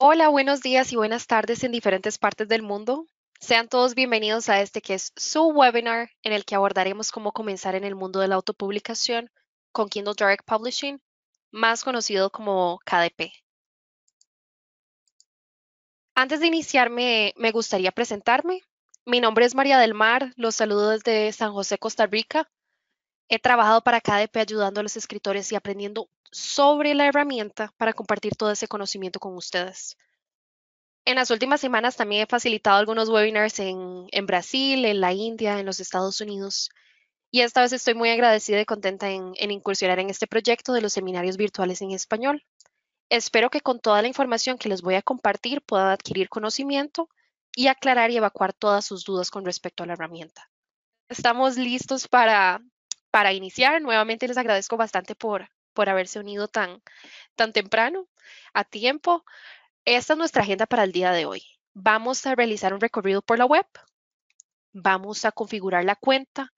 Hola, buenos días y buenas tardes en diferentes partes del mundo. Sean todos bienvenidos a este que es su webinar en el que abordaremos cómo comenzar en el mundo de la autopublicación con Kindle Direct Publishing, más conocido como KDP. Antes de iniciarme, me gustaría presentarme. Mi nombre es María del Mar, los saludo desde San José, Costa Rica. He trabajado para KDP ayudando a los escritores y aprendiendo sobre la herramienta para compartir todo ese conocimiento con ustedes. En las últimas semanas también he facilitado algunos webinars en, Brasil, en la India, en los Estados Unidos. Y esta vez estoy muy agradecida y contenta en, en incursionar en este proyecto de los seminarios virtuales en español. Espero que con toda la información que les voy a compartir puedan adquirir conocimiento y aclarar y evacuar todas sus dudas con respecto a la herramienta. Estamos listos para para iniciar, nuevamente les agradezco bastante por, por haberse unido tan, tan temprano, a tiempo. Esta es nuestra agenda para el día de hoy. Vamos a realizar un recorrido por la web. Vamos a configurar la cuenta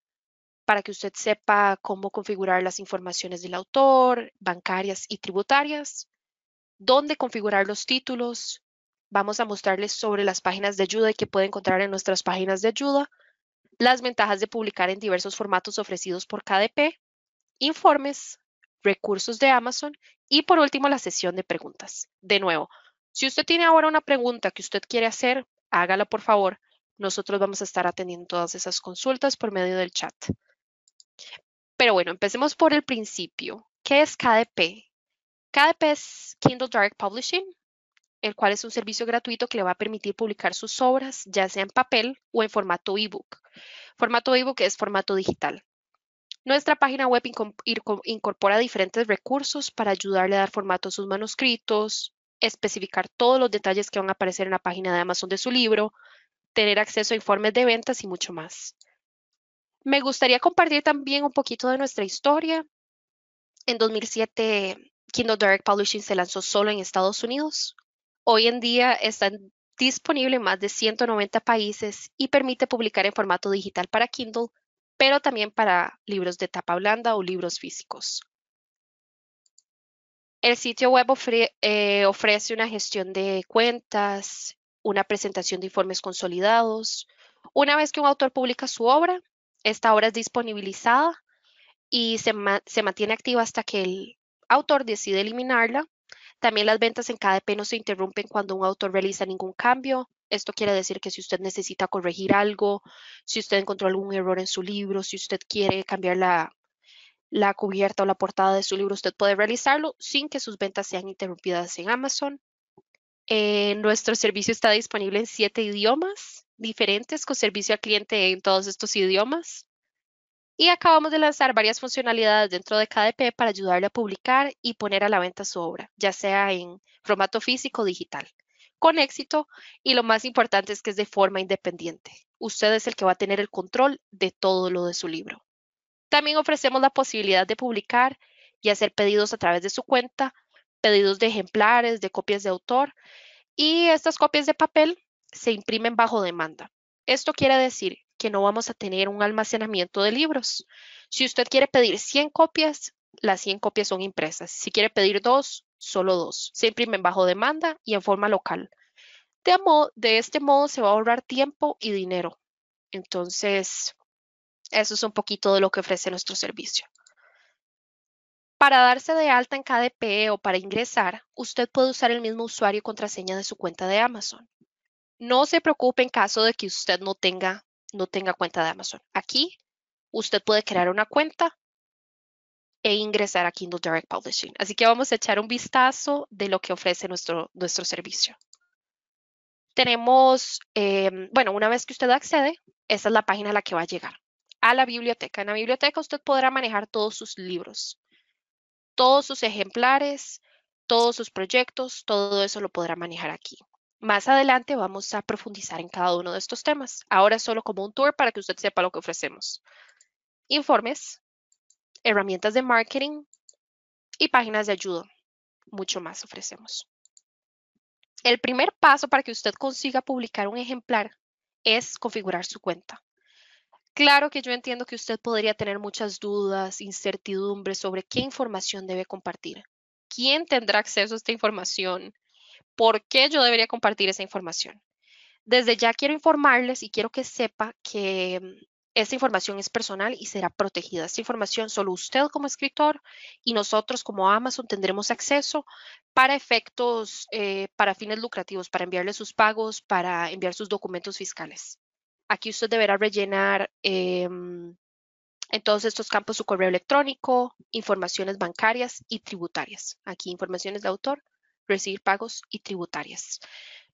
para que usted sepa cómo configurar las informaciones del autor, bancarias y tributarias, dónde configurar los títulos. Vamos a mostrarles sobre las páginas de ayuda y que puede encontrar en nuestras páginas de ayuda las ventajas de publicar en diversos formatos ofrecidos por KDP, informes, recursos de Amazon y por último la sesión de preguntas. De nuevo, si usted tiene ahora una pregunta que usted quiere hacer, hágala por favor. Nosotros vamos a estar atendiendo todas esas consultas por medio del chat. Pero bueno, empecemos por el principio. ¿Qué es KDP? KDP es Kindle Direct Publishing, el cual es un servicio gratuito que le va a permitir publicar sus obras, ya sea en papel o en formato ebook. Formato ebook es formato digital. Nuestra página web incorpora diferentes recursos para ayudarle a dar formato a sus manuscritos, especificar todos los detalles que van a aparecer en la página de Amazon de su libro, tener acceso a informes de ventas y mucho más. Me gustaría compartir también un poquito de nuestra historia. En 2007, Kindle Direct Publishing se lanzó solo en Estados Unidos Hoy en día está disponible en más de 190 países y permite publicar en formato digital para Kindle, pero también para libros de tapa blanda o libros físicos. El sitio web eh, ofrece una gestión de cuentas, una presentación de informes consolidados. Una vez que un autor publica su obra, esta obra es disponibilizada y se mantiene activa hasta que el autor decide eliminarla también las ventas en KDP no se interrumpen cuando un autor realiza ningún cambio. Esto quiere decir que si usted necesita corregir algo, si usted encontró algún error en su libro, si usted quiere cambiar la, cubierta o la portada de su libro, usted puede realizarlo sin que sus ventas sean interrumpidas en Amazon. Eh, nuestro servicio está disponible en siete idiomas diferentes con servicio al cliente en todos estos idiomas y acabamos de lanzar varias funcionalidades dentro de KDP para ayudarle a publicar y poner a la venta su obra, ya sea en formato físico o digital, con éxito y lo más importante es que es de forma independiente. Usted es el que va a tener el control de todo lo de su libro. También ofrecemos la posibilidad de publicar y hacer pedidos a través de su cuenta, pedidos de ejemplares, de copias de autor y estas copias de papel se imprimen bajo demanda. Esto quiere decir que no vamos a tener un almacenamiento de libros. Si usted quiere pedir 100 copias, las 100 copias son impresas. Si quiere pedir dos, solo dos. Se imprimen bajo demanda y en forma local. De, de este modo se va a ahorrar tiempo y dinero. Entonces, eso es un poquito de lo que ofrece nuestro servicio. Para darse de alta en KDP o para ingresar, usted puede usar el mismo usuario y contraseña de su cuenta de Amazon. No se preocupe en caso de que usted no tenga, no tenga cuenta de Amazon. Aquí usted puede crear una cuenta e ingresar a Kindle Direct Publishing. Así que vamos a echar un vistazo de lo que ofrece nuestro, nuestro servicio. Tenemos, em, bueno, una vez que usted accede, esa es la página a la que va a llegar, a la biblioteca. En la biblioteca usted podrá manejar todos sus libros, todos sus ejemplares, todos sus proyectos, todo eso lo podrá manejar aquí. Más adelante vamos a profundizar en cada uno de estos temas. Ahora solo como un tour para que usted sepa lo que ofrecemos. Informes, herramientas de marketing y páginas de ayuda. Mucho más ofrecemos. El primer paso para que usted consiga publicar un ejemplar es configurar su cuenta. Claro que yo entiendo que usted podría tener muchas dudas, incertidumbres sobre qué información debe compartir, quién tendrá acceso a esta información, por qué yo debería compartir esa información. Desde ya quiero informarles y quiero que sepa que mm, esta información es personal y será protegida. Esta información solo usted como escritor y nosotros como Amazon tendremos acceso para efectos, eh, para fines lucrativos, para enviarle sus pagos, para enviar sus documentos fiscales. Aquí usted deberá rellenar em, en todos estos campos su correo electrónico, informaciones bancarias y tributarias. Aquí informaciones de autor recibir pagos y tributarias.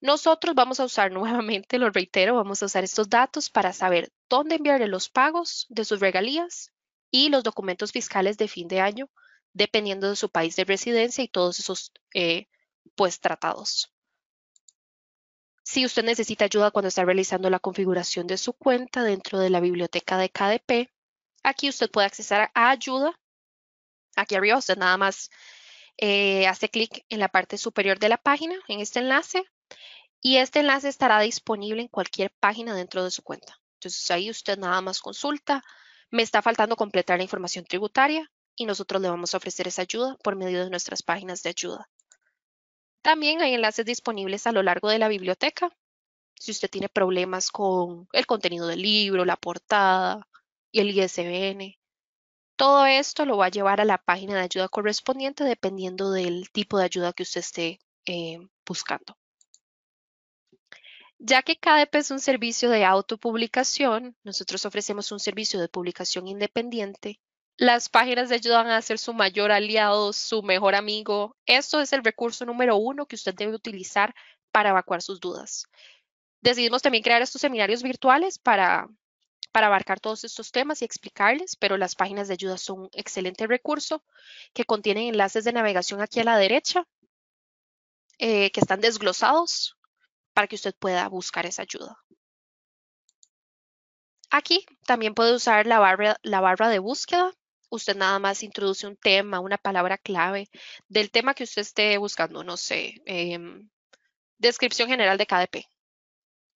Nosotros vamos a usar nuevamente, lo reitero, vamos a usar estos datos para saber dónde enviarle los pagos de sus regalías y los documentos fiscales de fin de año, dependiendo de su país de residencia y todos esos eh, pues tratados. Si usted necesita ayuda cuando está realizando la configuración de su cuenta dentro de la biblioteca de KDP, aquí usted puede accesar a ayuda. Aquí arriba usted nada más eh, hace clic en la parte superior de la página, en este enlace, y este enlace estará disponible en cualquier página dentro de su cuenta. Entonces ahí usted nada más consulta, me está faltando completar la información tributaria y nosotros le vamos a ofrecer esa ayuda por medio de nuestras páginas de ayuda. También hay enlaces disponibles a lo largo de la biblioteca. Si usted tiene problemas con el contenido del libro, la portada y el ISBN, todo esto lo va a llevar a la página de ayuda correspondiente dependiendo del tipo de ayuda que usted esté eh, buscando. Ya que CADEP es un servicio de autopublicación, nosotros ofrecemos un servicio de publicación independiente. Las páginas de ayuda van a ser su mayor aliado, su mejor amigo. Esto es el recurso número uno que usted debe utilizar para evacuar sus dudas. Decidimos también crear estos seminarios virtuales para para abarcar todos estos temas y explicarles, pero las páginas de ayuda son un excelente recurso que contienen enlaces de navegación aquí a la derecha eh, que están desglosados para que usted pueda buscar esa ayuda. Aquí también puede usar la barra, de búsqueda. Usted nada más introduce un tema, una palabra clave del tema que usted esté buscando, no sé, em, descripción general de KDP.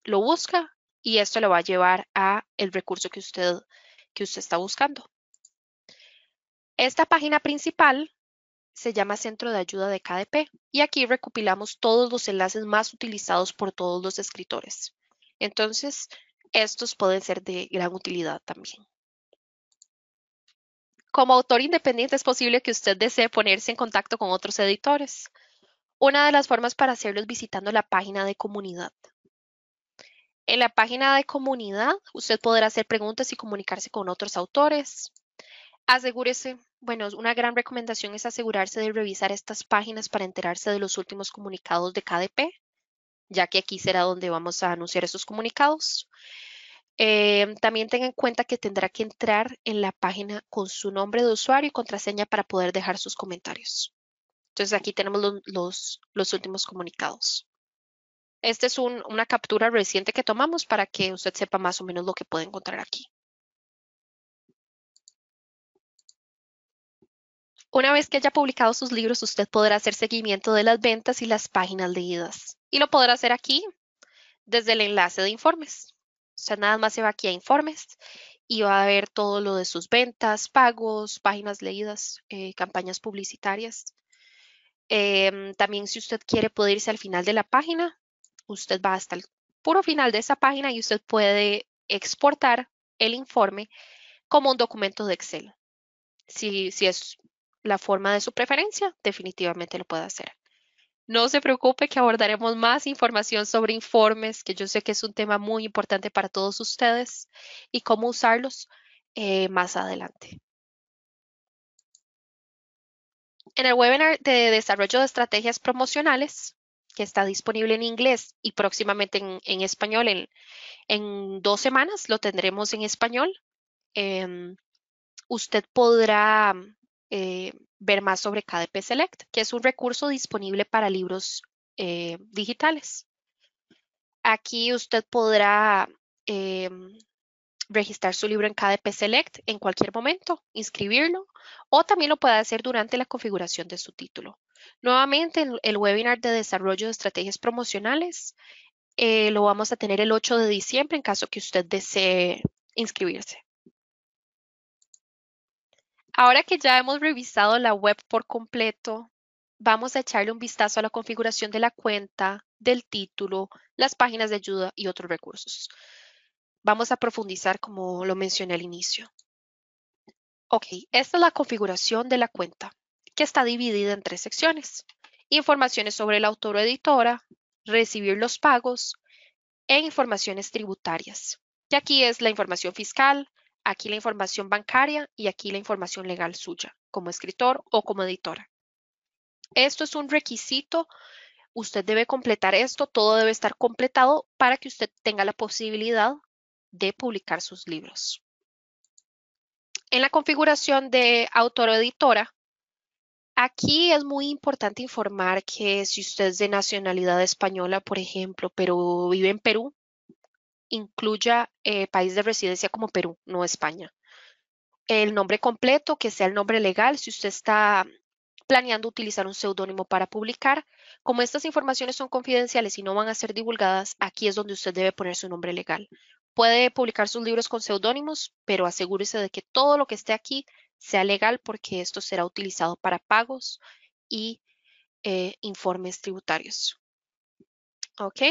Lo busca y esto lo va a llevar a el recurso que usted, que usted está buscando. Esta página principal se llama Centro de Ayuda de KDP y aquí recopilamos todos los enlaces más utilizados por todos los escritores. Entonces, estos pueden ser de gran utilidad también. Como autor independiente es posible que usted desee ponerse en contacto con otros editores. Una de las formas para hacerlo es visitando la página de comunidad. En la página de comunidad, usted podrá hacer preguntas y comunicarse con otros autores. Asegúrese, bueno, una gran recomendación es asegurarse de revisar estas páginas para enterarse de los últimos comunicados de KDP, ya que aquí será donde vamos a anunciar esos comunicados. Eh, también tenga en cuenta que tendrá que entrar en la página con su nombre de usuario y contraseña para poder dejar sus comentarios. Entonces aquí tenemos los últimos comunicados. Esta es una captura reciente que tomamos para que usted sepa más o menos lo que puede encontrar aquí. Una vez que haya publicado sus libros, usted podrá hacer seguimiento de las ventas y las páginas leídas. Y lo podrá hacer aquí desde el enlace de informes. O sea, nada más se va aquí a informes y va a ver todo lo de sus ventas, pagos, páginas leídas, eh, campañas publicitarias. Em, también si usted quiere puede irse al final de la página usted va hasta el puro final de esa página y usted puede exportar el informe como un documento de Excel. Si, es la forma de su preferencia, definitivamente lo puede hacer. No se preocupe que abordaremos más información sobre informes, que yo sé que es un tema muy importante para todos ustedes y cómo usarlos eh, más adelante. En el webinar de desarrollo de estrategias promocionales, que está disponible en inglés y próximamente en, español. En, dos semanas lo tendremos en español. Em, usted podrá eh, ver más sobre KDP Select, que es un recurso disponible para libros eh, digitales. Aquí usted podrá em, registrar su libro en KDP Select en cualquier momento, inscribirlo o también lo puede hacer durante la configuración de su título. Nuevamente, el, webinar de desarrollo de estrategias promocionales eh, lo vamos a tener el 8 de diciembre en caso que usted desee inscribirse. Ahora que ya hemos revisado la web por completo, vamos a echarle un vistazo a la configuración de la cuenta, del título, las páginas de ayuda y otros recursos. Vamos a profundizar como lo mencioné al inicio. Ok, esta es la configuración de la cuenta que está dividida en tres secciones. Informaciones sobre el autor o editora, recibir los pagos e informaciones tributarias. Y aquí es la información fiscal, aquí la información bancaria y aquí la información legal suya, como escritor o como editora. Esto es un requisito. Usted debe completar esto, todo debe estar completado para que usted tenga la posibilidad de publicar sus libros. En la configuración de autor o editora, Aquí es muy importante informar que si usted es de nacionalidad española, por ejemplo, pero vive en Perú, incluya eh, país de residencia como Perú, no España. El nombre completo, que sea el nombre legal, si usted está planeando utilizar un seudónimo para publicar, como estas informaciones son confidenciales y no van a ser divulgadas, aquí es donde usted debe poner su nombre legal. Puede publicar sus libros con seudónimos, pero asegúrese de que todo lo que esté aquí sea legal porque esto será utilizado para pagos y eh, informes tributarios. ¿Ok?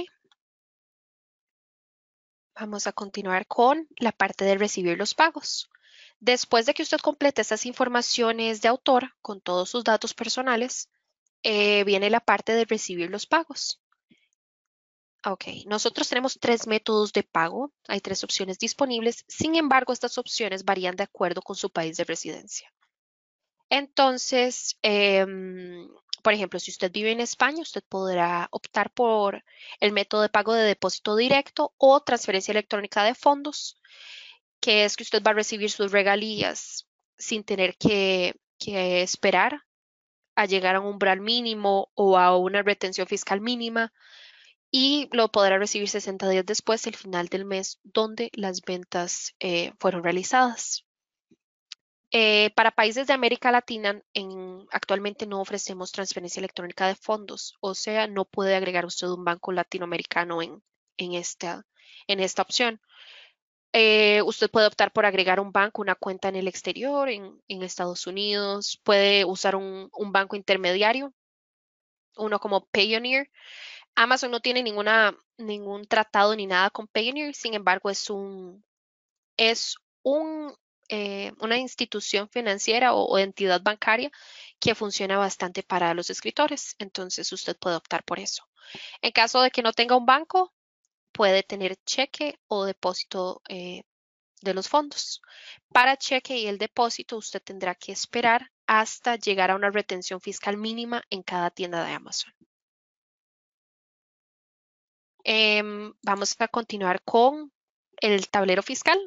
Vamos a continuar con la parte de recibir los pagos. Después de que usted complete esas informaciones de autor con todos sus datos personales, eh, viene la parte de recibir los pagos. Ok, nosotros tenemos tres métodos de pago, hay tres opciones disponibles, sin embargo, estas opciones varían de acuerdo con su país de residencia. Entonces, em, por ejemplo, si usted vive en España, usted podrá optar por el método de pago de depósito directo o transferencia electrónica de fondos, que es que usted va a recibir sus regalías sin tener que, que esperar a llegar a un umbral mínimo o a una retención fiscal mínima y lo podrá recibir 60 días después, el final del mes, donde las ventas eh, fueron realizadas. Eh, para países de América Latina, actualmente no ofrecemos transferencia electrónica de fondos, o sea, no puede agregar usted un banco latinoamericano en, en, esta, en esta opción. Eh, usted puede optar por agregar un banco, una cuenta en el exterior, en, Estados Unidos, puede usar un, un banco intermediario, uno como Payoneer. Amazon no tiene ningún tratado ni nada con Payoneer, sin embargo es eh, una institución financiera o, entidad bancaria que funciona bastante para los escritores, entonces usted puede optar por eso. En caso de que no tenga un banco, puede tener cheque o depósito eh, de los fondos. Para cheque y el depósito, usted tendrá que esperar hasta llegar a una retención fiscal mínima en cada tienda de Amazon. Em, vamos a continuar con el tablero fiscal.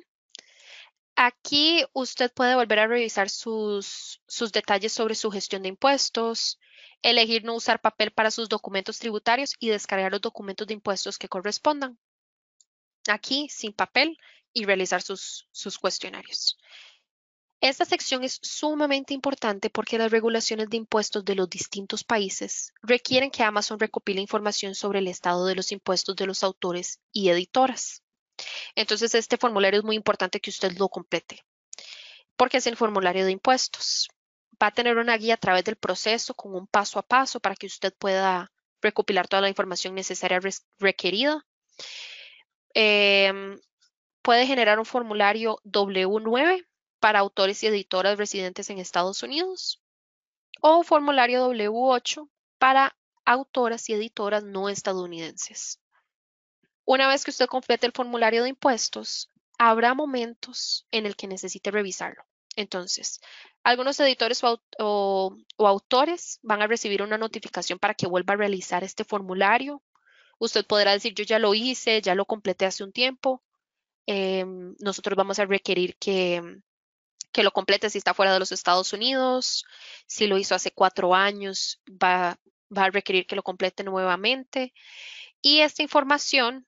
Aquí usted puede volver a revisar sus, sus, detalles sobre su gestión de impuestos, elegir no usar papel para sus documentos tributarios y descargar los documentos de impuestos que correspondan. Aquí, sin papel, y realizar sus, sus cuestionarios. Esta sección es sumamente importante porque las regulaciones de impuestos de los distintos países requieren que Amazon recopile información sobre el estado de los impuestos de los autores y editoras. Entonces, este formulario es muy importante que usted lo complete porque es el formulario de impuestos. Va a tener una guía a través del proceso con un paso a paso para que usted pueda recopilar toda la información necesaria requerida. Em, puede generar un formulario W9 para autores y editoras residentes en Estados Unidos o formulario W8 para autoras y editoras no estadounidenses. Una vez que usted complete el formulario de impuestos, habrá momentos en el que necesite revisarlo. Entonces, algunos editores o, autores van a recibir una notificación para que vuelva a realizar este formulario. Usted podrá decir, yo ya lo hice, ya lo completé hace un tiempo. Em, nosotros vamos a requerir que, que lo complete si está fuera de los Estados Unidos, si lo hizo hace cuatro años, va, a requerir que lo complete nuevamente. Y esta información,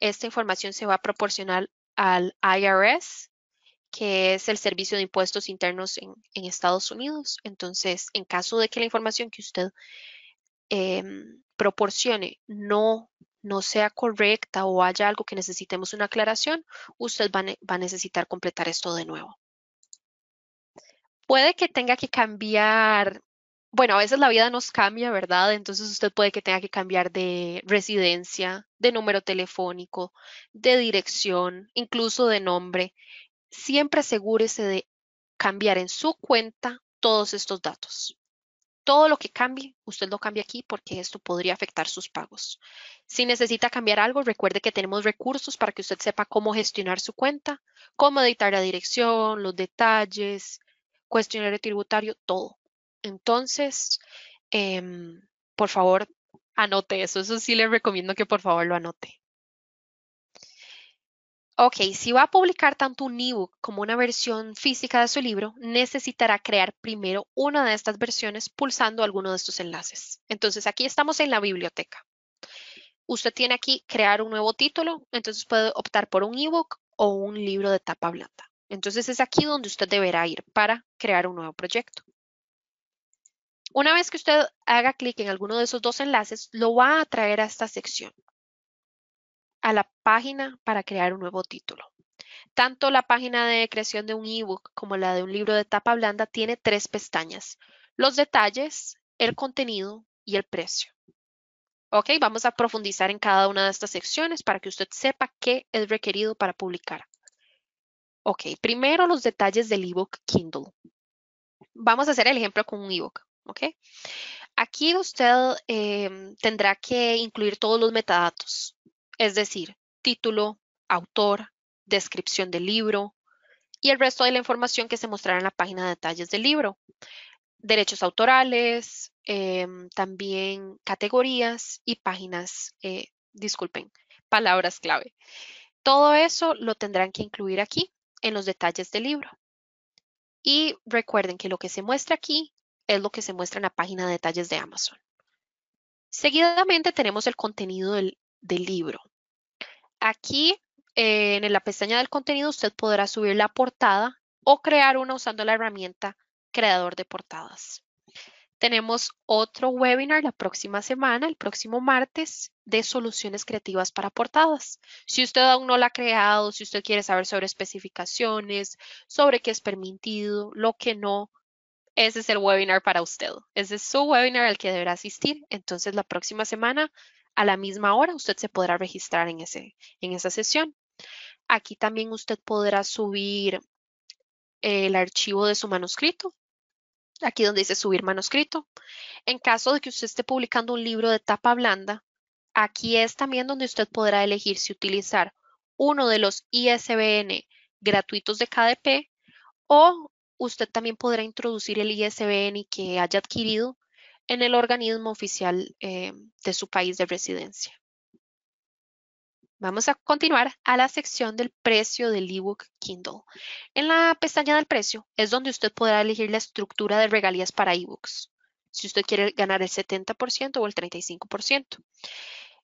esta información se va a proporcionar al IRS, que es el Servicio de Impuestos Internos en, Estados Unidos. Entonces, en caso de que la información que usted em, proporcione no, no sea correcta o haya algo que necesitemos una aclaración, usted va a necesitar completar esto de nuevo. Puede que tenga que cambiar, bueno, a veces la vida nos cambia, ¿verdad? Entonces usted puede que tenga que cambiar de residencia, de número telefónico, de dirección, incluso de nombre. Siempre asegúrese de cambiar en su cuenta todos estos datos. Todo lo que cambie, usted lo cambia aquí porque esto podría afectar sus pagos. Si necesita cambiar algo, recuerde que tenemos recursos para que usted sepa cómo gestionar su cuenta, cómo editar la dirección, los detalles, cuestionario tributario, todo. Entonces, em, por favor, anote eso. Eso sí le recomiendo que por favor lo anote. Ok, si va a publicar tanto un ebook como una versión física de su libro, necesitará crear primero una de estas versiones pulsando alguno de estos enlaces. Entonces, aquí estamos en la biblioteca. Usted tiene aquí crear un nuevo título, entonces puede optar por un ebook o un libro de tapa blanda. Entonces es aquí donde usted deberá ir para crear un nuevo proyecto. Una vez que usted haga clic en alguno de esos dos enlaces, lo va a traer a esta sección, a la página para crear un nuevo título. Tanto la página de creación de un ebook como la de un libro de tapa blanda tiene tres pestañas, los detalles, el contenido y el precio. Ok, vamos a profundizar en cada una de estas secciones para que usted sepa qué es requerido para publicar. Ok, primero los detalles del ebook Kindle. Vamos a hacer el ejemplo con un ebook, ¿ok? Aquí usted em, tendrá que incluir todos los metadatos, es decir, título, autor, descripción del libro y el resto de la información que se mostrará en la página de detalles del libro. Derechos autorales, em, también categorías y páginas, eh, disculpen, palabras clave. Todo eso lo tendrán que incluir aquí en los detalles del libro. Y recuerden que lo que se muestra aquí es lo que se muestra en la página de detalles de Amazon. Seguidamente tenemos el contenido del, libro. Aquí eh, en la pestaña del contenido usted podrá subir la portada o crear una usando la herramienta creador de portadas. Tenemos otro webinar la próxima semana, el próximo martes, de soluciones creativas para portadas. Si usted aún no la ha creado, si usted quiere saber sobre especificaciones, sobre qué es permitido, lo que no, ese es el webinar para usted. Ese es su webinar al que deberá asistir. Entonces, la próxima semana, a la misma hora, usted se podrá registrar en, ese, en esa sesión. Aquí también usted podrá subir eh, el archivo de su manuscrito aquí donde dice subir manuscrito. En caso de que usted esté publicando un libro de tapa blanda, aquí es también donde usted podrá elegir si utilizar uno de los ISBN gratuitos de KDP o usted también podrá introducir el ISBN que haya adquirido en el organismo oficial eh, de su país de residencia. Vamos a continuar a la sección del precio del ebook Kindle. En la pestaña del precio es donde usted podrá elegir la estructura de regalías para ebooks. Si usted quiere ganar el 70% o el 35%.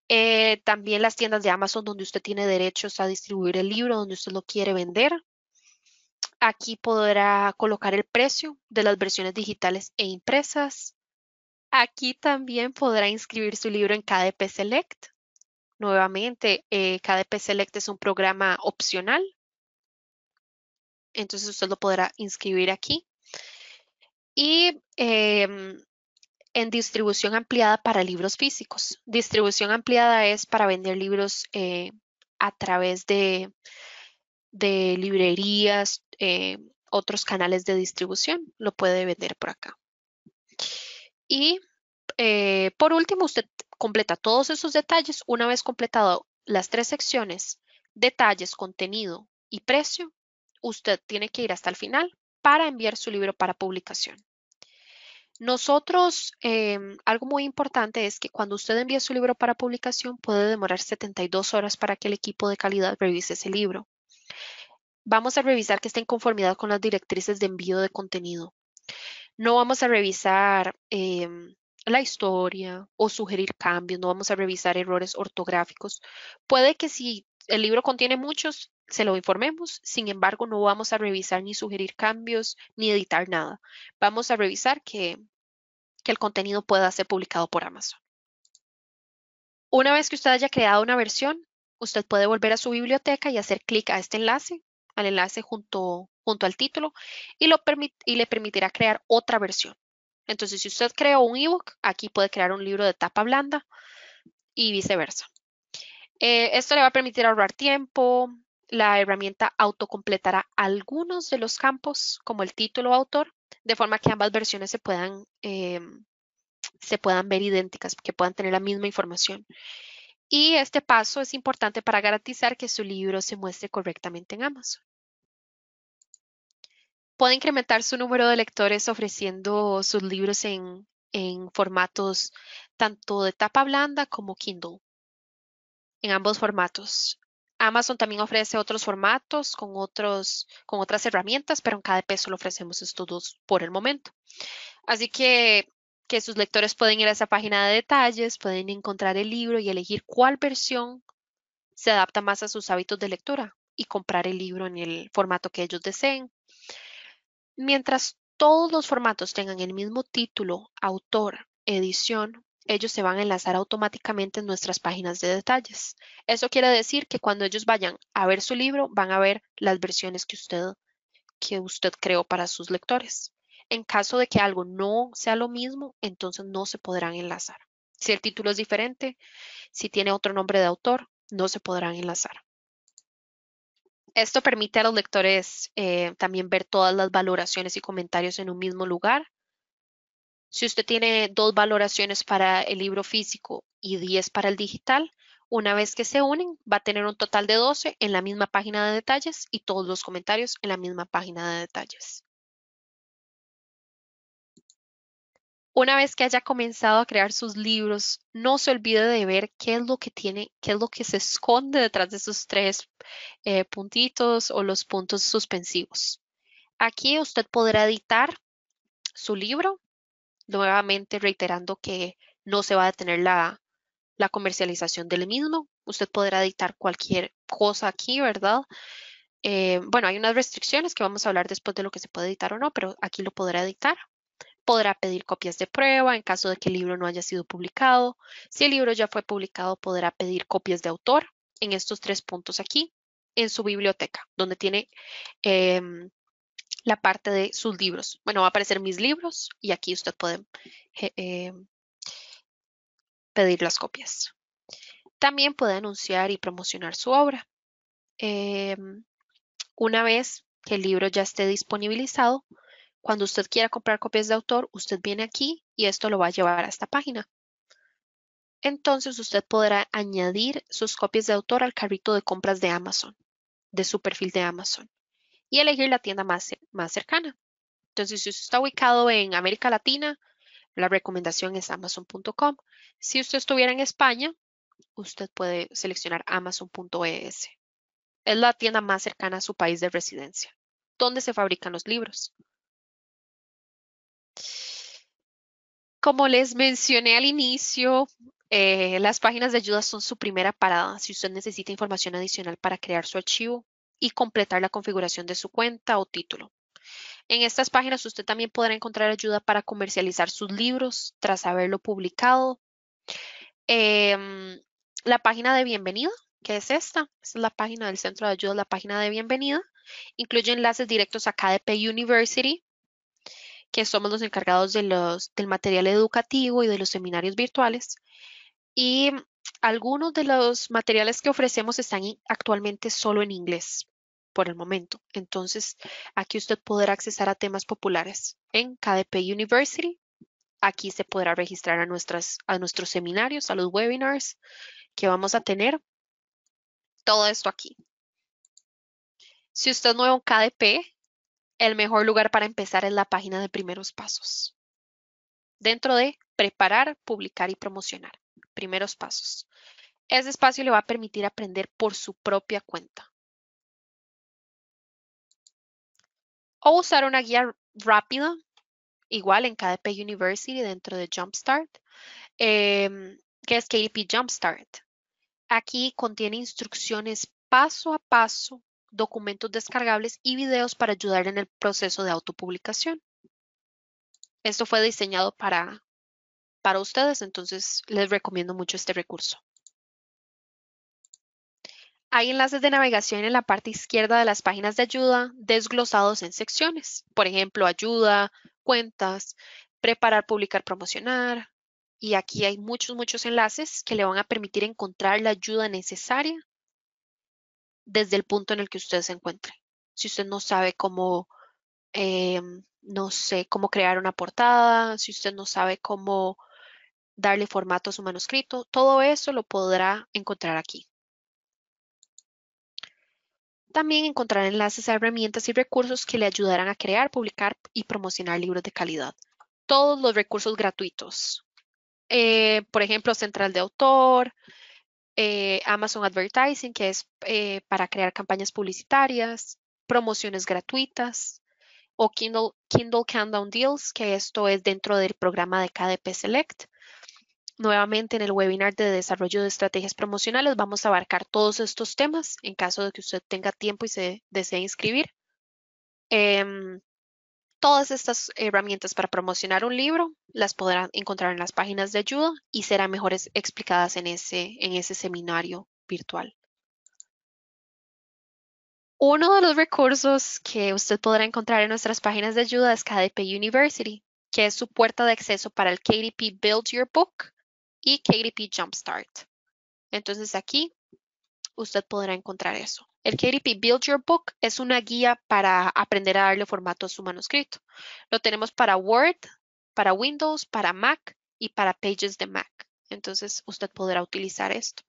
Eh, también las tiendas de Amazon donde usted tiene derechos a distribuir el libro, donde usted lo quiere vender. Aquí podrá colocar el precio de las versiones digitales e impresas. Aquí también podrá inscribir su libro en KDP Select Nuevamente, KDP eh, e Select es un programa opcional. Entonces usted lo podrá inscribir aquí. Y em, en distribución ampliada para libros físicos. Distribución ampliada es para vender libros eh, a través de, librerías, eh, otros canales de distribución. Lo puede vender por acá. Y por último, usted completa todos esos detalles. Una vez completado las tres secciones, detalles, contenido y precio, usted tiene que ir hasta el final para enviar su libro para publicación. Nosotros, em, algo muy importante es que cuando usted envía su libro para publicación, puede demorar 72 horas para que el equipo de calidad revise ese libro. Vamos a revisar que esté en conformidad con las directrices de envío de contenido. No vamos a revisar em, la historia o sugerir cambios, no vamos a revisar errores ortográficos. Puede que si el libro contiene muchos, se lo informemos, sin embargo, no vamos a revisar ni sugerir cambios ni editar nada. Vamos a revisar que, el contenido pueda ser publicado por Amazon. Una vez que usted haya creado una versión, usted puede volver a su biblioteca y hacer clic a este enlace, al enlace junto, junto al título, y, lo y le permitirá crear otra versión. Entonces, si usted creó un ebook, aquí puede crear un libro de tapa blanda y viceversa. Eh, esto le va a permitir ahorrar tiempo. La herramienta autocompletará algunos de los campos, como el título o autor, de forma que ambas versiones se puedan, em, se puedan ver idénticas, que puedan tener la misma información. Y este paso es importante para garantizar que su libro se muestre correctamente en Amazon puede incrementar su número de lectores ofreciendo sus libros en, formatos tanto de tapa blanda como Kindle, en ambos formatos. Amazon también ofrece otros formatos con, otras herramientas, pero en cada peso lo ofrecemos estos dos por el momento. Así que, que sus lectores pueden ir a esa página de detalles, pueden encontrar el libro y elegir cuál versión se adapta más a sus hábitos de lectura y comprar el libro en el formato que ellos deseen Mientras todos los formatos tengan el mismo título, autor, edición, ellos se van a enlazar automáticamente en nuestras páginas de detalles. Eso quiere decir que cuando ellos vayan a ver su libro, van a ver las versiones que usted, que usted creó para sus lectores. En caso de que algo no sea lo mismo, entonces no se podrán enlazar. Si el título es diferente, si tiene otro nombre de autor, no se podrán enlazar. Esto permite a los lectores eh, también ver todas las valoraciones y comentarios en un mismo lugar. Si usted tiene dos valoraciones para el libro físico y 10 para el digital, una vez que se unen, va a tener un total de 12 en la misma página de detalles y todos los comentarios en la misma página de detalles. Una vez que haya comenzado a crear sus libros, no se olvide de ver qué es lo que tiene, qué es lo que se esconde detrás de esos tres eh, puntitos o los puntos suspensivos. Aquí usted podrá editar su libro, nuevamente reiterando que no se va a detener la, comercialización del mismo. Usted podrá editar cualquier cosa aquí, ¿verdad? Eh, bueno, hay unas restricciones que vamos a hablar después de lo que se puede editar o no, pero aquí lo podrá editar. Podrá pedir copias de prueba en caso de que el libro no haya sido publicado. Si el libro ya fue publicado, podrá pedir copias de autor en estos tres puntos aquí, en su biblioteca, donde tiene em, la parte de sus libros. Bueno, va a aparecer mis libros y aquí usted puede em, pedir las copias. También puede anunciar y promocionar su obra. Em, una vez que el libro ya esté disponibilizado, cuando usted quiera comprar copias de autor, usted viene aquí y esto lo va a llevar a esta página. Entonces usted podrá añadir sus copias de autor al carrito de compras de Amazon, de su perfil de Amazon, y elegir la tienda más, cercana. Entonces, si usted está ubicado en América Latina, la recomendación es amazon.com. Si usted estuviera en España, usted puede seleccionar amazon.es. E es la tienda más cercana a su país de residencia, donde se fabrican los libros. Como les mencioné al inicio, eh, las páginas de ayuda son su primera parada si usted necesita información adicional para crear su archivo y completar la configuración de su cuenta o título. En estas páginas usted también podrá encontrar ayuda para comercializar sus libros tras haberlo publicado. Em, la página de bienvenida, que es esta, es la página del Centro de Ayuda, la página de bienvenida, incluye enlaces directos a KDP University, que somos los encargados del material educativo y de los seminarios virtuales. Y algunos de los materiales que ofrecemos están actualmente solo en inglés por el momento. Entonces, aquí usted podrá acceder a temas populares en KDP University. Aquí se podrá registrar a, nuestras, a nuestros seminarios, a los webinars que vamos a tener. Todo esto aquí. Si usted es nuevo KDP, el mejor lugar para empezar es la página de primeros pasos. Dentro de preparar, publicar y promocionar. Primeros pasos. Ese espacio le va a permitir aprender por su propia cuenta. O usar una guía rápida, igual en KDP University dentro de Jumpstart, em, que es KDP Jumpstart. Aquí contiene instrucciones paso a paso documentos descargables y videos para ayudar en el proceso de autopublicación. Esto fue diseñado para, para ustedes, entonces les recomiendo mucho este recurso. Hay enlaces de navegación en la parte izquierda de las páginas de ayuda desglosados en secciones. Por ejemplo, ayuda, cuentas, preparar, publicar, promocionar. Y aquí hay muchos, muchos enlaces que le van a permitir encontrar la ayuda necesaria desde el punto en el que usted se encuentre. Si usted no sabe cómo, em, no sé, cómo crear una portada, si usted no sabe cómo darle formato a su manuscrito, todo eso lo podrá encontrar aquí. También encontrar enlaces a herramientas y recursos que le ayudarán a crear, publicar y promocionar libros de calidad. Todos los recursos gratuitos. Eh, por ejemplo, Central de Autor, eh, Amazon Advertising, que es eh, para crear campañas publicitarias, promociones gratuitas, o Kindle, Countdown Deals, que esto es dentro del programa de KDP Select. Nuevamente en el webinar de desarrollo de estrategias promocionales vamos a abarcar todos estos temas en caso de que usted tenga tiempo y se desee inscribir. Em, Todas estas herramientas para promocionar un libro las podrán encontrar en las páginas de ayuda y serán mejores explicadas en ese, en ese seminario virtual. Uno de los recursos que usted podrá encontrar en nuestras páginas de ayuda es KDP University, que es su puerta de acceso para el KDP Build Your Book y KDP Jumpstart. Entonces aquí usted podrá encontrar eso. El KDP Build Your Book es una guía para aprender a darle formato a su manuscrito. Lo tenemos para Word, para Windows, para Mac y para Pages de Mac. Entonces, usted podrá utilizar esto.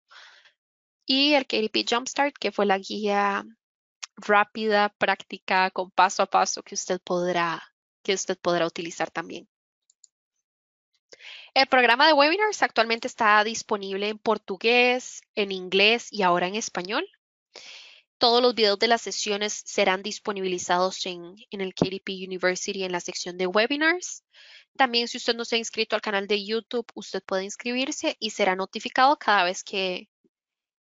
Y el KDP Jumpstart, que fue la guía rápida, práctica, con paso a paso que usted podrá, que usted podrá utilizar también. El programa de webinars actualmente está disponible en portugués, en inglés y ahora en español. Todos los videos de las sesiones serán disponibilizados en, el KDP University en la sección de webinars. También si usted no se ha inscrito al canal de YouTube, usted puede inscribirse y será notificado cada vez que,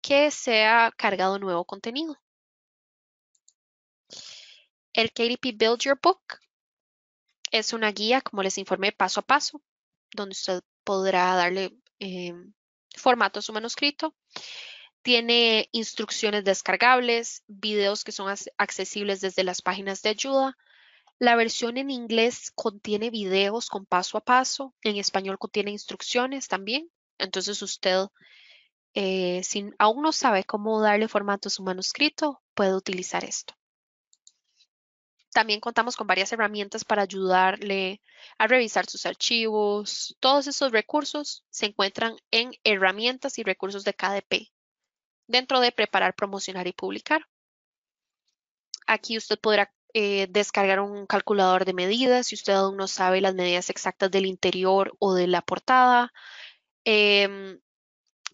que sea cargado nuevo contenido. El KDP Build Your Book es una guía, como les informé, paso a paso donde usted podrá darle em, formato a su manuscrito. Tiene instrucciones descargables, videos que son accesibles desde las páginas de ayuda. La versión en inglés contiene videos con paso a paso, en español contiene instrucciones también. Entonces usted, eh, si aún no sabe cómo darle formato a su manuscrito, puede utilizar esto. También contamos con varias herramientas para ayudarle a revisar sus archivos. Todos esos recursos se encuentran en herramientas y recursos de KDP dentro de preparar, promocionar y publicar. Aquí usted podrá eh, descargar un calculador de medidas si usted aún no sabe las medidas exactas del interior o de la portada. Em,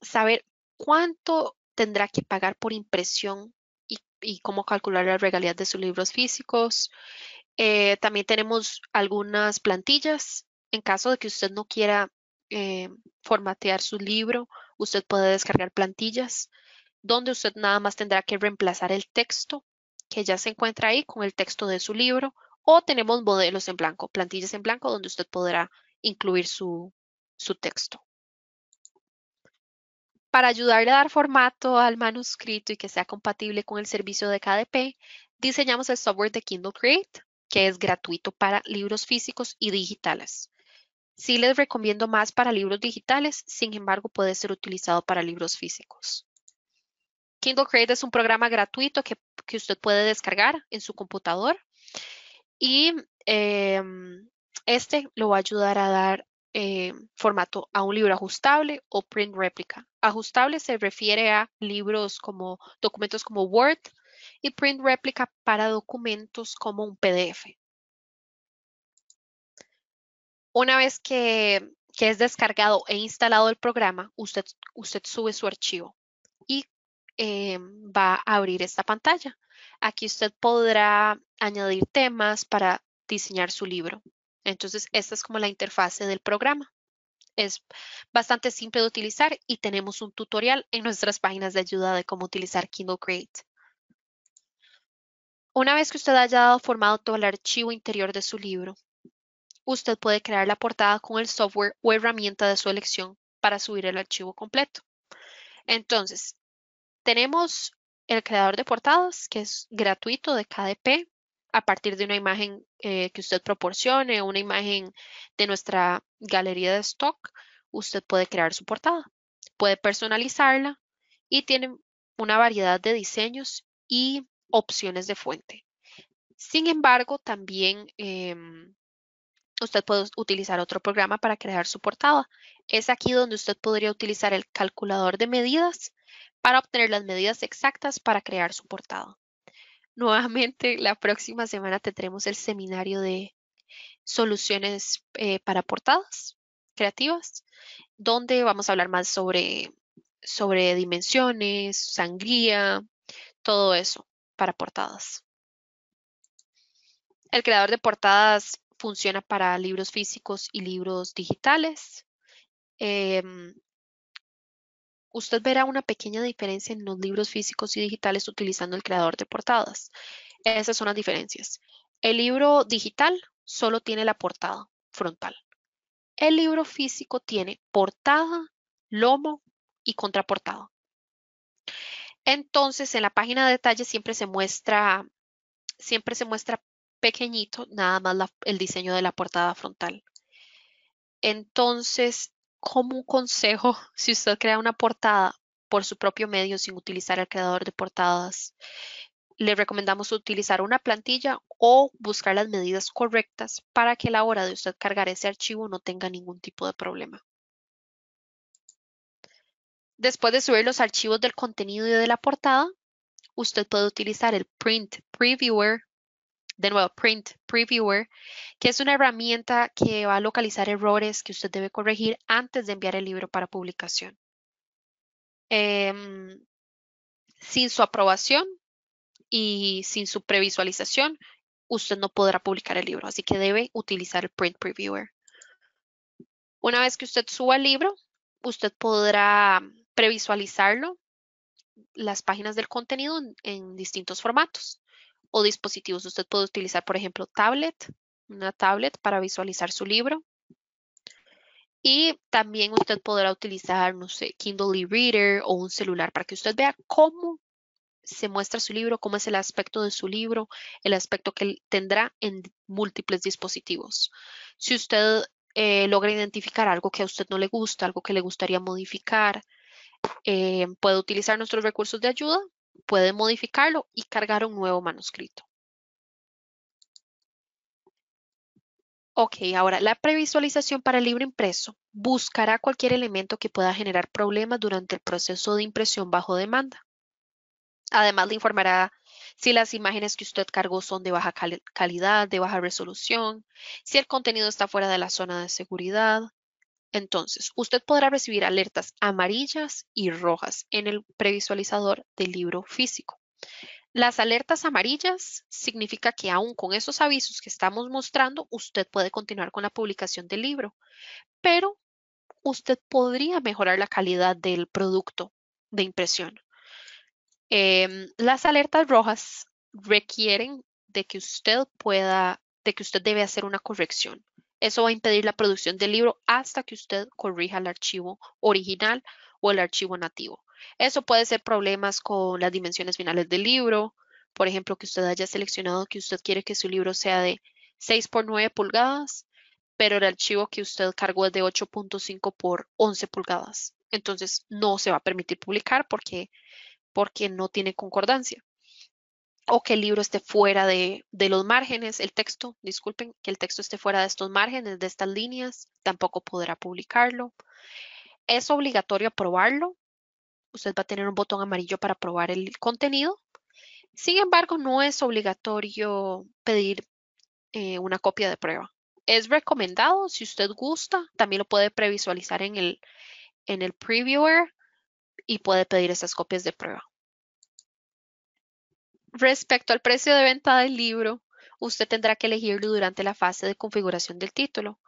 saber cuánto tendrá que pagar por impresión y cómo calcular la regalías de sus libros físicos. Eh, también tenemos algunas plantillas. En caso de que usted no quiera eh, formatear su libro, usted puede descargar plantillas donde usted nada más tendrá que reemplazar el texto que ya se encuentra ahí con el texto de su libro o tenemos modelos en blanco, plantillas en blanco donde usted podrá incluir su texto. Para ayudarle a dar formato al manuscrito y que sea compatible con el servicio de KDP, diseñamos el software de Kindle Create, que es gratuito para libros físicos y digitales. Sí les recomiendo más para libros digitales, sin embargo puede ser utilizado para libros físicos. Kindle Create es un programa gratuito que, usted puede descargar en su computador y em, este lo va a ayudar a dar eh, formato a un libro ajustable o print réplica. Ajustable se refiere a libros como documentos como Word y print réplica para documentos como un PDF. Una vez que, es descargado e instalado el programa, usted, usted sube su archivo y em, va a abrir esta pantalla. Aquí usted podrá añadir temas para diseñar su libro. Entonces, esta es como la interfase del programa. Es bastante simple de utilizar y tenemos un tutorial en nuestras páginas de ayuda de cómo utilizar Kindle Create. Una vez que usted haya dado formado todo el archivo interior de su libro, usted puede crear la portada con el software o herramienta de su elección para subir el archivo completo. Entonces, tenemos el creador de portadas, que es gratuito de KDP a partir de una imagen eh, que usted proporcione, una imagen de nuestra galería de stock, usted puede crear su portada, puede personalizarla y tiene una variedad de diseños y opciones de fuente. Sin embargo, también em, usted puede utilizar otro programa para crear su portada. Es aquí donde usted podría utilizar el calculador de medidas para obtener las medidas exactas para crear su portada. Nuevamente, la próxima semana tendremos el seminario de soluciones eh, para portadas creativas, donde vamos a hablar más sobre, sobre dimensiones, sangría, todo eso para portadas. El creador de portadas funciona para libros físicos y libros digitales. Em, Usted verá una pequeña diferencia en los libros físicos y digitales utilizando el creador de portadas. Esas son las diferencias. El libro digital solo tiene la portada frontal. El libro físico tiene portada, lomo y contraportada. Entonces, en la página de detalles siempre se muestra, siempre se muestra pequeñito nada más el diseño de la portada frontal. Entonces, como un consejo, si usted crea una portada por su propio medio sin utilizar el creador de portadas, le recomendamos utilizar una plantilla o buscar las medidas correctas para que a la hora de usted cargar ese archivo no tenga ningún tipo de problema. Después de subir los archivos del contenido y de la portada, usted puede utilizar el Print Previewer de nuevo, Print Previewer, que es una herramienta que va a localizar errores que usted debe corregir antes de enviar el libro para publicación. Em, sin su aprobación y sin su previsualización, usted no podrá publicar el libro, así que debe utilizar el Print Previewer. Una vez que usted suba el libro, usted podrá previsualizarlo, las páginas del contenido en distintos formatos o dispositivos. Usted puede utilizar, por ejemplo, tablet, una tablet para visualizar su libro. Y también usted podrá utilizar, no sé, Kindle Reader o un celular para que usted vea cómo se muestra su libro, cómo es el aspecto de su libro, el aspecto que tendrá en múltiples dispositivos. Si usted eh, logra identificar algo que a usted no le gusta, algo que le gustaría modificar, eh, puede utilizar nuestros recursos de ayuda puede modificarlo y cargar un nuevo manuscrito. Ok, ahora la previsualización para el libro impreso buscará cualquier elemento que pueda generar problemas durante el proceso de impresión bajo demanda. Además, le informará si las imágenes que usted cargó son de baja calidad, de baja resolución, si el contenido está fuera de la zona de seguridad, entonces, usted podrá recibir alertas amarillas y rojas en el previsualizador del libro físico. Las alertas amarillas significa que aún con esos avisos que estamos mostrando, usted puede continuar con la publicación del libro, pero usted podría mejorar la calidad del producto de impresión. Em, las alertas rojas requieren de que usted pueda, de que usted debe hacer una corrección. Eso va a impedir la producción del libro hasta que usted corrija el archivo original o el archivo nativo. Eso puede ser problemas con las dimensiones finales del libro, por ejemplo, que usted haya seleccionado que usted quiere que su libro sea de 6 por 9 pulgadas, pero el archivo que usted cargó es de 8.5 por 11 pulgadas. Entonces no se va a permitir publicar porque, porque no tiene concordancia o que el libro esté fuera de, los márgenes, el texto, disculpen, que el texto esté fuera de estos márgenes, de estas líneas, tampoco podrá publicarlo. Es obligatorio aprobarlo. Usted va a tener un botón amarillo para aprobar el contenido. Sin embargo, no es obligatorio pedir eh, una copia de prueba. Es recomendado, si usted gusta, también lo puede previsualizar en el, en el previewer y puede pedir esas copias de prueba. Respecto al precio de venta del libro, usted tendrá que elegirlo durante la fase de configuración del título.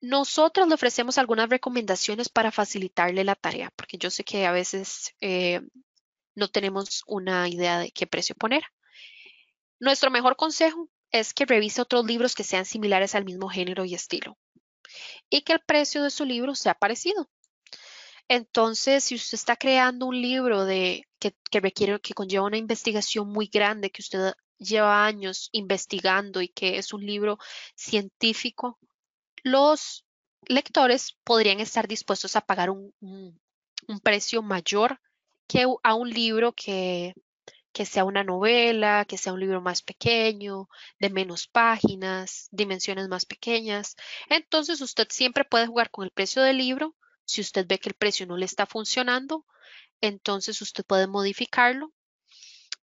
Nosotros le ofrecemos algunas recomendaciones para facilitarle la tarea, porque yo sé que a veces eh, no tenemos una idea de qué precio poner. Nuestro mejor consejo es que revise otros libros que sean similares al mismo género y estilo y que el precio de su libro sea parecido. Entonces, si usted está creando un libro que, requiere, que conlleva una investigación muy grande, que usted lleva años investigando y que es un libro científico, los lectores podrían estar dispuestos a pagar un, precio mayor que a un libro que, sea una novela, que sea un libro más pequeño, de menos páginas, dimensiones más pequeñas. Entonces usted siempre puede jugar con el precio del libro si usted ve que el precio no le está funcionando, entonces usted puede modificarlo.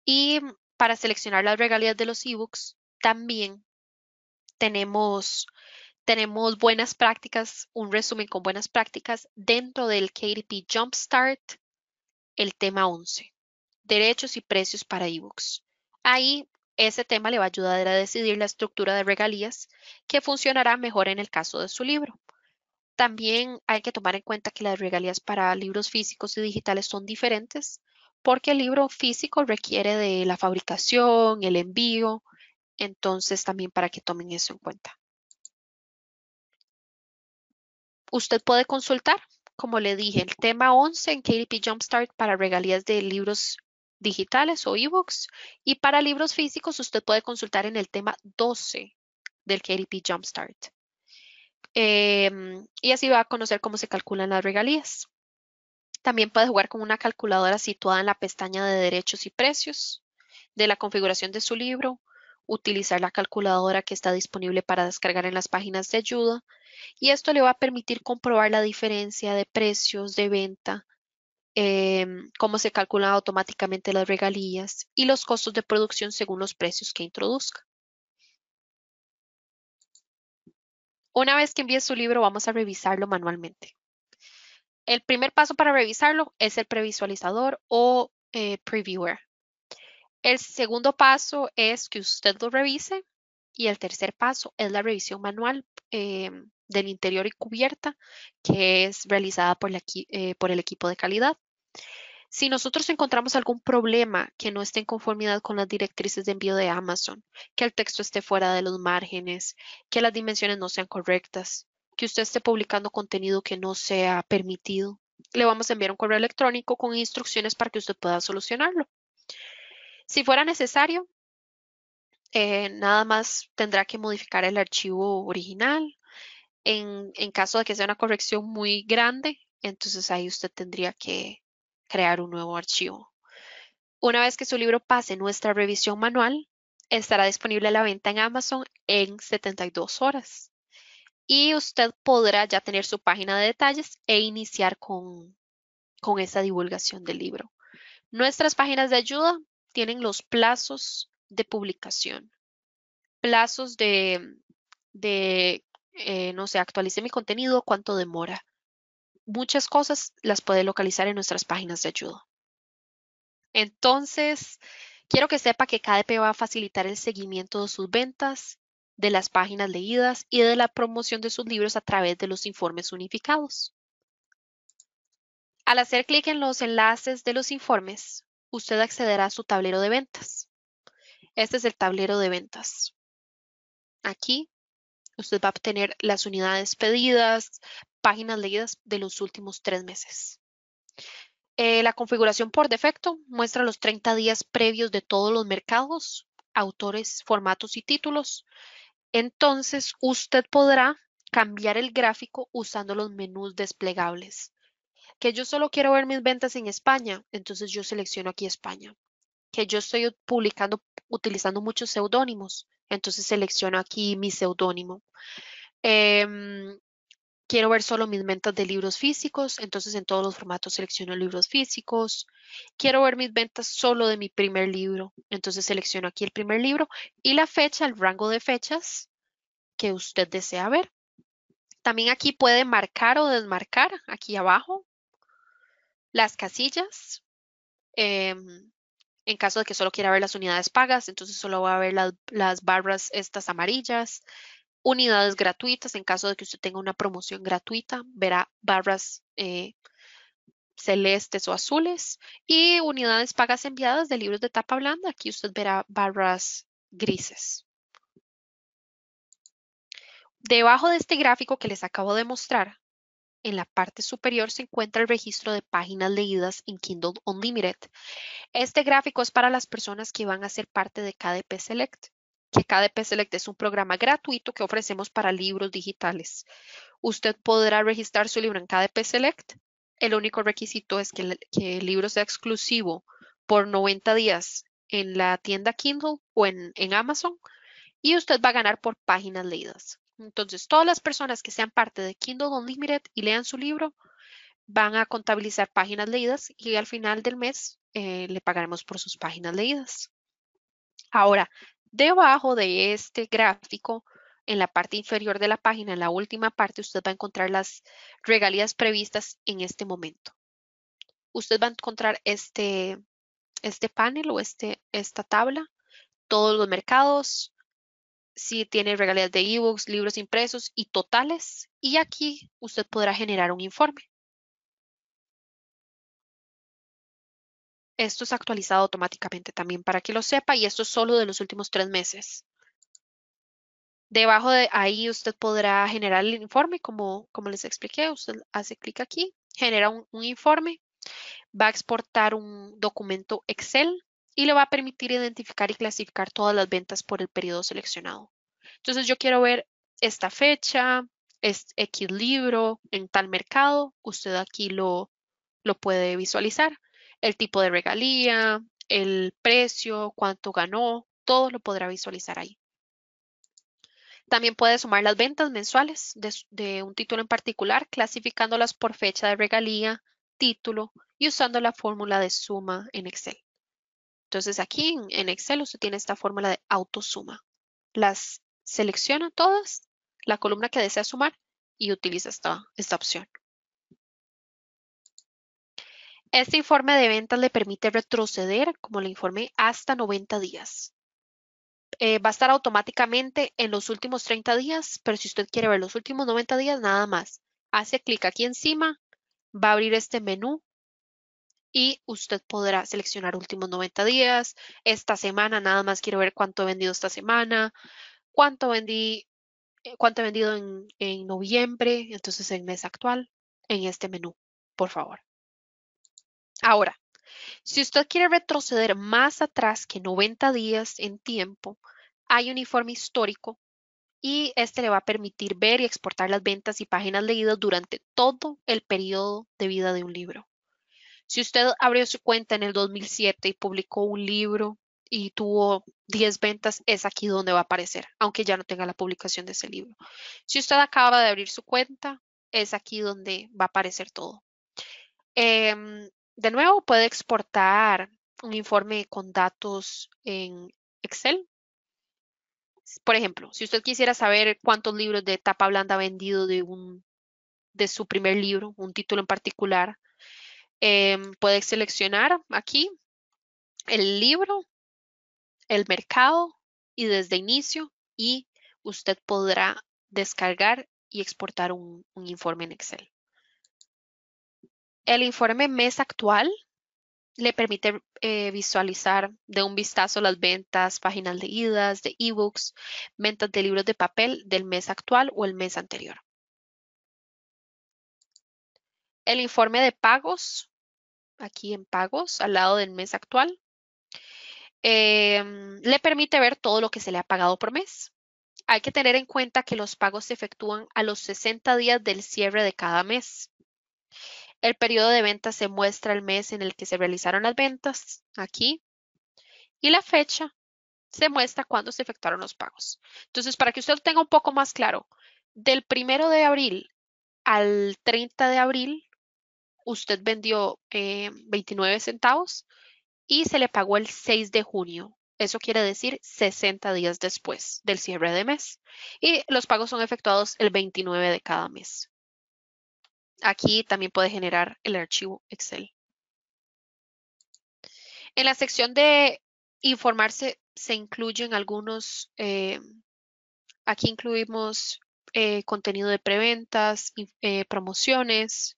Y para seleccionar las regalías de los ebooks, también tenemos, tenemos buenas prácticas, un resumen con buenas prácticas dentro del KDP Jumpstart, el tema 11, derechos y precios para ebooks. Ahí ese tema le va a ayudar a decidir la estructura de regalías que funcionará mejor en el caso de su libro. También hay que tomar en cuenta que las regalías para libros físicos y digitales son diferentes porque el libro físico requiere de la fabricación, el envío, entonces también para que tomen eso en cuenta. Usted puede consultar, como le dije, el tema 11 en KDP Jumpstart para regalías de libros digitales o ebooks y para libros físicos usted puede consultar en el tema 12 del KDP Jumpstart. Em, y así va a conocer cómo se calculan las regalías. También puede jugar con una calculadora situada en la pestaña de Derechos y Precios de la configuración de su libro, utilizar la calculadora que está disponible para descargar en las páginas de ayuda y esto le va a permitir comprobar la diferencia de precios de venta, em, cómo se calculan automáticamente las regalías y los costos de producción según los precios que introduzca. Una vez que envíe su libro, vamos a revisarlo manualmente. El primer paso para revisarlo es el previsualizador o eh, previewer. El segundo paso es que usted lo revise y el tercer paso es la revisión manual eh, del interior y cubierta que es realizada por eh, el equipo de calidad. Si nosotros encontramos algún problema que no esté en conformidad con las directrices de envío de Amazon, que el texto esté fuera de los márgenes, que las dimensiones no sean correctas, que usted esté publicando contenido que no sea permitido, le vamos a enviar un correo electrónico con instrucciones para que usted pueda solucionarlo. Si fuera necesario, eh, nada más tendrá que modificar el archivo original. En, en caso de que sea una corrección muy grande, entonces ahí usted tendría que crear un nuevo archivo. Una vez que su libro pase nuestra revisión manual, estará disponible a la venta en Amazon en 72 horas. Y usted podrá ya tener su página de detalles e iniciar con, con esa divulgación del libro. Nuestras páginas de ayuda tienen los plazos de publicación, plazos de, eh, no sé, actualice mi contenido, cuánto demora muchas cosas las puede localizar en nuestras páginas de ayuda. Entonces, quiero que sepa que KDP va a facilitar el seguimiento de sus ventas, de las páginas leídas y de la promoción de sus libros a través de los informes unificados. Al hacer clic en los enlaces de los informes, usted accederá a su tablero de ventas. Este es el tablero de ventas. Aquí Usted va a obtener las unidades pedidas, páginas leídas de los últimos tres meses. Eh, la configuración por defecto muestra los 30 días previos de todos los mercados, autores, formatos y títulos. Entonces, usted podrá cambiar el gráfico usando los menús desplegables. Que yo solo quiero ver mis ventas en España, entonces yo selecciono aquí España. Que yo estoy publicando utilizando muchos seudónimos, entonces selecciono aquí mi seudónimo. Em, quiero ver solo mis ventas de libros físicos, entonces en todos los formatos selecciono libros físicos. Quiero ver mis ventas solo de mi primer libro, entonces selecciono aquí el primer libro y la fecha, el rango de fechas que usted desea ver. También aquí puede marcar o desmarcar, aquí abajo, las casillas. Em, en caso de que solo quiera ver las unidades pagas, entonces solo va a ver las, barras estas amarillas. Unidades gratuitas, en caso de que usted tenga una promoción gratuita, verá barras eh, celestes o azules. Y unidades pagas enviadas de libros de tapa blanda, aquí usted verá barras grises. Debajo de este gráfico que les acabo de mostrar, en la parte superior se encuentra el registro de páginas leídas en Kindle Unlimited. Este gráfico es para las personas que van a ser parte de KDP Select, que KDP Select es un programa gratuito que ofrecemos para libros digitales. Usted podrá registrar su libro en KDP Select. El único requisito es que el, libro sea exclusivo por 90 días en la tienda Kindle o en Amazon y usted va a ganar por páginas leídas. Entonces, todas las personas que sean parte de Kindle Unlimited y lean su libro van a contabilizar páginas leídas y al final del mes eh, le pagaremos por sus páginas leídas. Ahora, debajo de este gráfico, en la parte inferior de la página, en la última parte, usted va a encontrar las regalías previstas en este momento. Usted va a encontrar este, este panel o este, esta tabla, todos los mercados, si tiene regalías de ebooks, libros impresos y totales. Y aquí usted podrá generar un informe. Esto es actualizado automáticamente también para que lo sepa y esto es solo de los últimos tres meses. Debajo de ahí usted podrá generar el informe, como, como les expliqué, usted hace clic aquí, genera un informe, va a exportar un documento Excel y le va a permitir identificar y clasificar todas las ventas por el periodo seleccionado. Entonces yo quiero ver esta fecha, este equilibrio en tal mercado, usted aquí lo, puede visualizar, el tipo de regalía, el precio, cuánto ganó, todo lo podrá visualizar ahí. También puede sumar las ventas mensuales de, un título en particular, clasificándolas por fecha de regalía, título y usando la fórmula de suma en Excel. Entonces aquí en Excel usted tiene esta fórmula de autosuma. Las selecciona todas, la columna que desea sumar y utiliza esta, opción. Este informe de ventas le permite retroceder, como le informé, hasta 90 días. Eh, va a estar automáticamente en los últimos 30 días, pero si usted quiere ver los últimos 90 días, nada más. Hace clic aquí encima, va a abrir este menú y usted podrá seleccionar últimos 90 días. Esta semana nada más quiero ver cuánto he vendido esta semana, cuánto vendí, eh, cuánto he vendido en, en noviembre, entonces en mes actual, en este menú, por favor. Ahora, si usted quiere retroceder más atrás que 90 días en tiempo, hay un informe histórico y este le va a permitir ver y exportar las ventas y páginas leídas durante todo el periodo de vida de un libro. Si usted abrió su cuenta en el 2007 y publicó un libro y tuvo 10 ventas, es aquí donde va a aparecer, aunque ya no tenga la publicación de ese libro. Si usted acaba de abrir su cuenta, es aquí donde va a aparecer todo. Em, de nuevo, puede exportar un informe con datos en Excel. Por ejemplo, si usted quisiera saber cuántos libros de tapa blanda ha vendido de, de su primer libro, un título en particular, Em, Puede seleccionar aquí el libro, el mercado y desde inicio y usted podrá descargar y exportar un, informe en Excel. El informe mes actual le permite eh, visualizar de un vistazo las ventas, páginas de idas, de ebooks, ventas de libros de papel del mes actual o el mes anterior el informe de pagos, aquí en pagos, al lado del mes actual, em, le permite ver todo lo que se le ha pagado por mes. Hay que tener en cuenta que los pagos se efectúan a los 60 días del cierre de cada mes. El periodo de ventas se muestra el mes en el que se realizaron las ventas, aquí, y la fecha se muestra cuando se efectuaron los pagos. Entonces, para que usted tenga un poco más claro, del primero de abril al 30 de abril usted vendió 29 eh, centavos y se le pagó el 6 de junio. Eso quiere decir 60 días después del cierre de mes. Y los pagos son efectuados el 29 de cada mes. Aquí también puede generar el archivo Excel. En la sección de informarse se incluyen algunos, eh, aquí incluimos eh, contenido de preventas, promociones,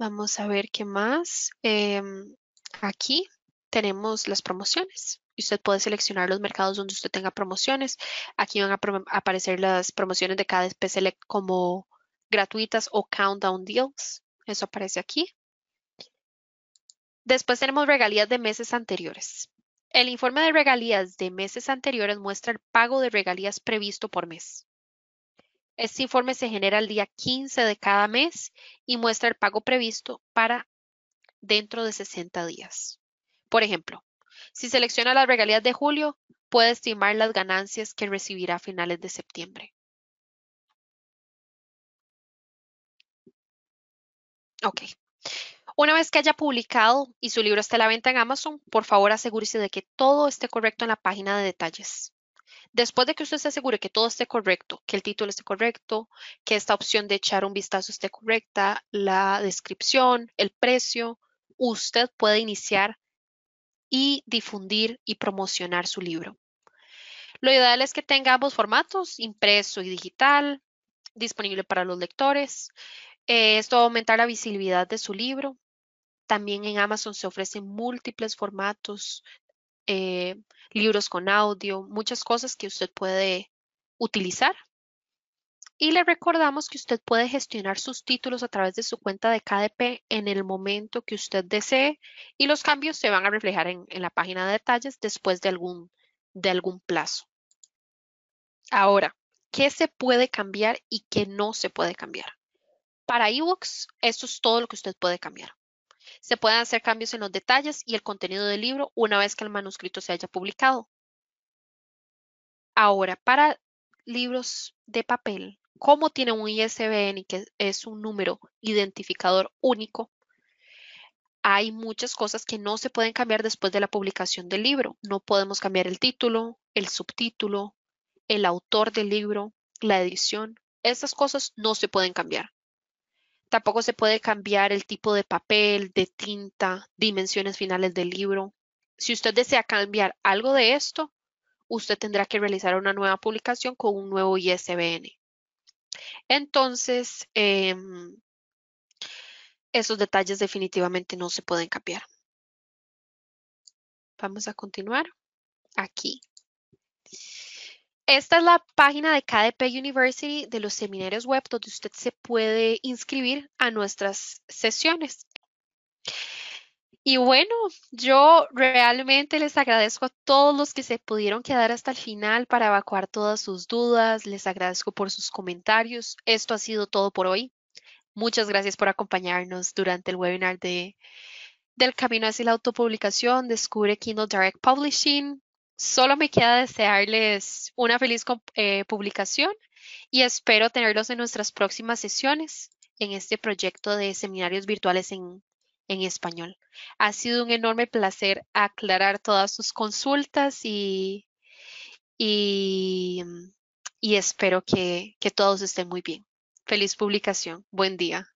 Vamos a ver qué más. Em, aquí tenemos las promociones. Y usted puede seleccionar los mercados donde usted tenga promociones. Aquí van a aparecer las promociones de cada especie como gratuitas o countdown deals. Eso aparece aquí. Después tenemos regalías de meses anteriores. El informe de regalías de meses anteriores muestra el pago de regalías previsto por mes. Este informe se genera el día 15 de cada mes y muestra el pago previsto para dentro de 60 días. Por ejemplo, si selecciona las regalías de julio, puede estimar las ganancias que recibirá a finales de septiembre. Ok. Una vez que haya publicado y su libro esté a la venta en Amazon, por favor asegúrese de que todo esté correcto en la página de detalles. Después de que usted se asegure que todo esté correcto, que el título esté correcto, que esta opción de echar un vistazo esté correcta, la descripción, el precio, usted puede iniciar y difundir y promocionar su libro. Lo ideal es que tenga ambos formatos, impreso y digital, disponible para los lectores. Eh, esto va a aumentar la visibilidad de su libro. También en Amazon se ofrecen múltiples formatos eh, libros con audio, muchas cosas que usted puede utilizar. Y le recordamos que usted puede gestionar sus títulos a través de su cuenta de KDP en el momento que usted desee y los cambios se van a reflejar en, la página de detalles después de algún, de algún plazo. Ahora, ¿qué se puede cambiar y qué no se puede cambiar? Para eBooks, eso es todo lo que usted puede cambiar. Se pueden hacer cambios en los detalles y el contenido del libro una vez que el manuscrito se haya publicado. Ahora, para libros de papel, como tiene un ISBN, que es un número identificador único, hay muchas cosas que no se pueden cambiar después de la publicación del libro. No podemos cambiar el título, el subtítulo, el autor del libro, la edición. Esas cosas no se pueden cambiar. Tampoco se puede cambiar el tipo de papel, de tinta, dimensiones finales del libro. Si usted desea cambiar algo de esto, usted tendrá que realizar una nueva publicación con un nuevo ISBN. Entonces, em, esos detalles definitivamente no se pueden cambiar. Vamos a continuar aquí. Esta es la página de KDP University de los seminarios web donde usted se puede inscribir a nuestras sesiones. Y bueno, yo realmente les agradezco a todos los que se pudieron quedar hasta el final para evacuar todas sus dudas. Les agradezco por sus comentarios. Esto ha sido todo por hoy. Muchas gracias por acompañarnos durante el webinar de, del camino hacia la autopublicación. Descubre Kindle Direct Publishing. Solo me queda desearles una feliz eh, publicación y espero tenerlos en nuestras próximas sesiones en este proyecto de seminarios virtuales en, español. Ha sido un enorme placer aclarar todas sus consultas y, y, y espero que todos estén muy bien. Feliz publicación. Buen día.